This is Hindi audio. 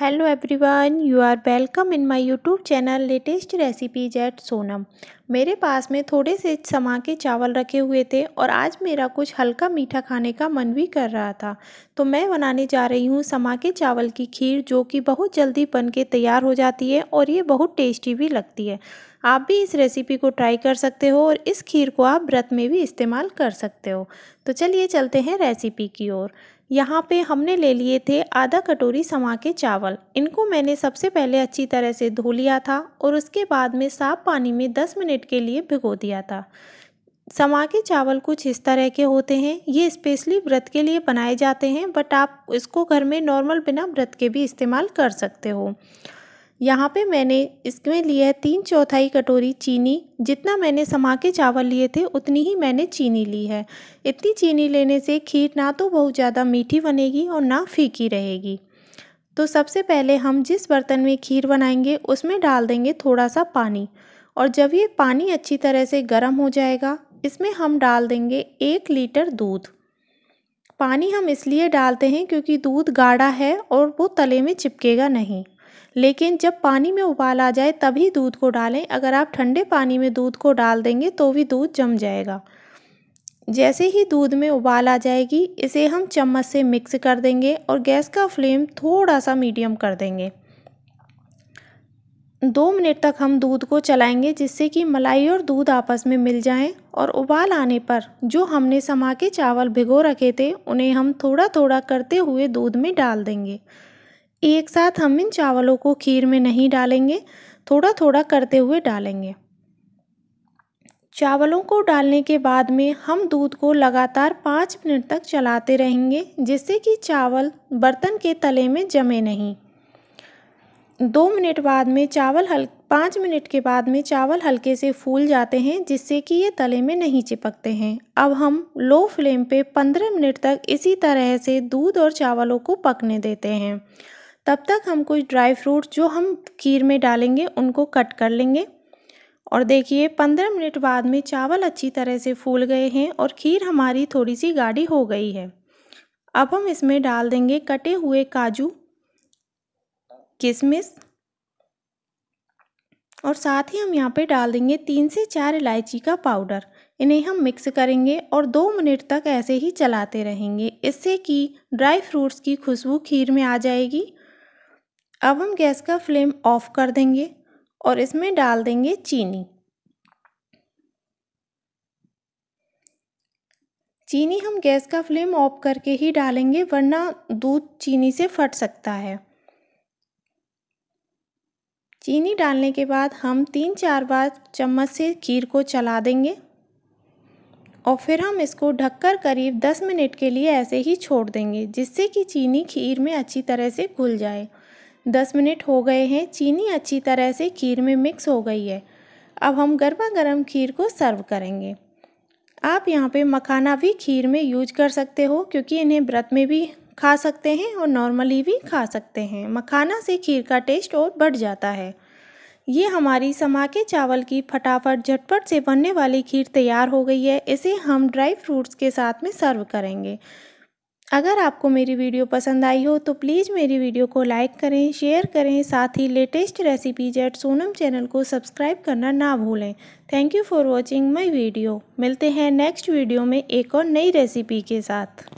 hello everyone you are welcome in my YouTube channel latest recipe जेट सोनम मेरे पास में थोड़े से समा के चावल रखे हुए थे और आज मेरा कुछ हल्का मीठा खाने का मन भी कर रहा था तो मैं बनाने जा रही हूँ समा के चावल की खीर जो कि बहुत जल्दी बन के तैयार हो जाती है और ये बहुत टेस्टी भी लगती है आप भी इस रेसिपी को ट्राई कर सकते हो और इस खीर को आप व्रत में भी इस्तेमाल कर सकते हो तो चलिए चलते हैं रेसिपी की ओर यहाँ पे हमने ले लिए थे आधा कटोरी समा के चावल इनको मैंने सबसे पहले अच्छी तरह से धो लिया था और उसके बाद में साफ पानी में 10 मिनट के लिए भिगो दिया था समा के चावल कुछ इस तरह के होते हैं ये स्पेशली व्रत के लिए बनाए जाते हैं बट आप इसको घर में नॉर्मल बिना व्रत के भी इस्तेमाल कर सकते हो यहाँ पे मैंने इसमें लिया है तीन चौथाई कटोरी चीनी जितना मैंने समा के चावल लिए थे उतनी ही मैंने चीनी ली है इतनी चीनी लेने से खीर ना तो बहुत ज़्यादा मीठी बनेगी और ना फीकी रहेगी तो सबसे पहले हम जिस बर्तन में खीर बनाएंगे उसमें डाल देंगे थोड़ा सा पानी और जब ये पानी अच्छी तरह से गर्म हो जाएगा इसमें हम डाल देंगे एक लीटर दूध पानी हम इसलिए डालते हैं क्योंकि दूध गाढ़ा है और वो तले में चिपकेगा नहीं लेकिन जब पानी में उबाल आ जाए तभी दूध को डालें अगर आप ठंडे पानी में दूध को डाल देंगे तो भी दूध जम जाएगा जैसे ही दूध में उबाल आ जाएगी इसे हम चम्मच से मिक्स कर देंगे और गैस का फ्लेम थोड़ा सा मीडियम कर देंगे दो मिनट तक हम दूध को चलाएंगे जिससे कि मलाई और दूध आपस में मिल जाएं और उबाल आने पर जो हमने समा के चावल भिगो रखे थे उन्हें हम थोड़ा थोड़ा करते हुए दूध में डाल देंगे एक साथ हम इन चावलों को खीर में नहीं डालेंगे थोड़ा थोड़ा करते हुए डालेंगे चावलों को डालने के बाद में हम दूध को लगातार पाँच मिनट तक चलाते रहेंगे जिससे कि चावल बर्तन के तले में जमे नहीं दो मिनट बाद में चावल हल पाँच मिनट के बाद में चावल हल्के से फूल जाते हैं जिससे कि ये तले में नहीं चिपकते हैं अब हम लो फ्लेम पे पंद्रह मिनट तक इसी तरह से दूध और चावलों को पकने देते हैं तब तक हम कुछ ड्राई फ्रूट जो हम खीर में डालेंगे उनको कट कर लेंगे और देखिए पंद्रह मिनट बाद में चावल अच्छी तरह से फूल गए हैं और खीर हमारी थोड़ी सी गाढ़ी हो गई है अब हम इसमें डाल देंगे कटे हुए काजू किशमिश और साथ ही हम यहाँ पे डाल देंगे तीन से चार इलायची का पाउडर इन्हें हम मिक्स करेंगे और दो मिनट तक ऐसे ही चलाते रहेंगे इससे कि ड्राई फ्रूट्स की खुशबू खीर में आ जाएगी अब हम गैस का फ्लेम ऑफ कर देंगे और इसमें डाल देंगे चीनी चीनी हम गैस का फ्लेम ऑफ करके ही डालेंगे वरना दूध चीनी से फट सकता है चीनी डालने के बाद हम तीन चार बार चम्मच से खीर को चला देंगे और फिर हम इसको ढककर करीब दस मिनट के लिए ऐसे ही छोड़ देंगे जिससे कि चीनी खीर में अच्छी तरह से घुल जाए दस मिनट हो गए हैं चीनी अच्छी तरह से खीर में मिक्स हो गई है अब हम गर्मा गर्म खीर को सर्व करेंगे आप यहाँ पे मखाना भी खीर में यूज कर सकते हो क्योंकि इन्हें व्रत में भी खा सकते हैं और नॉर्मली भी खा सकते हैं मखाना से खीर का टेस्ट और बढ़ जाता है ये हमारी समा के चावल की फटाफट झटपट से बनने वाली खीर तैयार हो गई है इसे हम ड्राई फ्रूट्स के साथ में सर्व करेंगे अगर आपको मेरी वीडियो पसंद आई हो तो प्लीज़ मेरी वीडियो को लाइक करें शेयर करें साथ ही लेटेस्ट रेसिपी जेट सोनम चैनल को सब्सक्राइब करना ना भूलें thank you for watching my video मिलते हैं नेक्स्ट वीडियो में एक और नई रेसिपी के साथ